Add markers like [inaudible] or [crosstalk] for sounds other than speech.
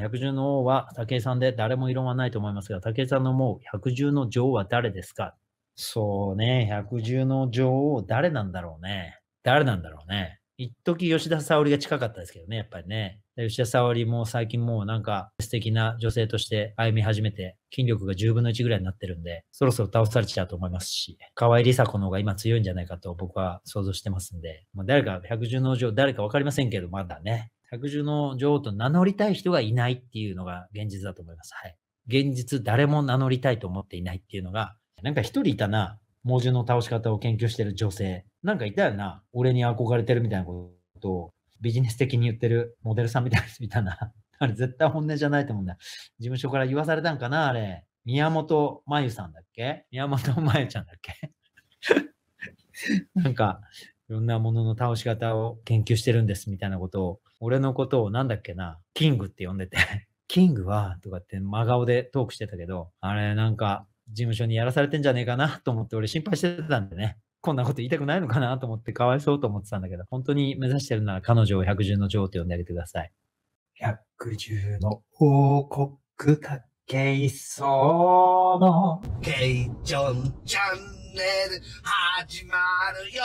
百獣の王は武井さんで誰も異論はないと思いますが、武井さんの思う百獣の女王は誰ですかそうね、百獣の女王、誰なんだろうね。誰なんだろうね。一時吉田沙保里が近かったですけどね、やっぱりね。吉田沙保里も最近もうなんか素敵な女性として歩み始めて、筋力が10分の1ぐらいになってるんで、そろそろ倒されちゃうと思いますし、河合梨紗子の方が今強いんじゃないかと僕は想像してますんで、もう誰か百獣の女王、誰か分かりませんけど、まだね。百獣の女王と名乗りたい人がいないっていうのが現実だと思います。はい。現実、誰も名乗りたいと思っていないっていうのが、なんか一人いたな、猛獣の倒し方を研究してる女性。なんかいたよな、俺に憧れてるみたいなことをビジネス的に言ってるモデルさんみたいみたいな。[laughs] あれ絶対本音じゃないと思うんだ。事務所から言わされたんかな、あれ。宮本真由さんだっけ宮本真由ちゃんだっけ [laughs] なんか、いろんなものの倒し方を研究してるんですみたいなことを、俺のことをなんだっけな、キングって呼んでて [laughs] キングはとかって真顔でトークしてたけど、あれなんか事務所にやらされてんじゃねえかなと思って俺心配してたんでね。こんなこと言いたくないのかなと思ってかわいそうと思ってたんだけど、本当に目指してるなら彼女を百獣の女王って呼んであげてください。百獣の王国だけいそうのケイジョンチャンネル始まるよ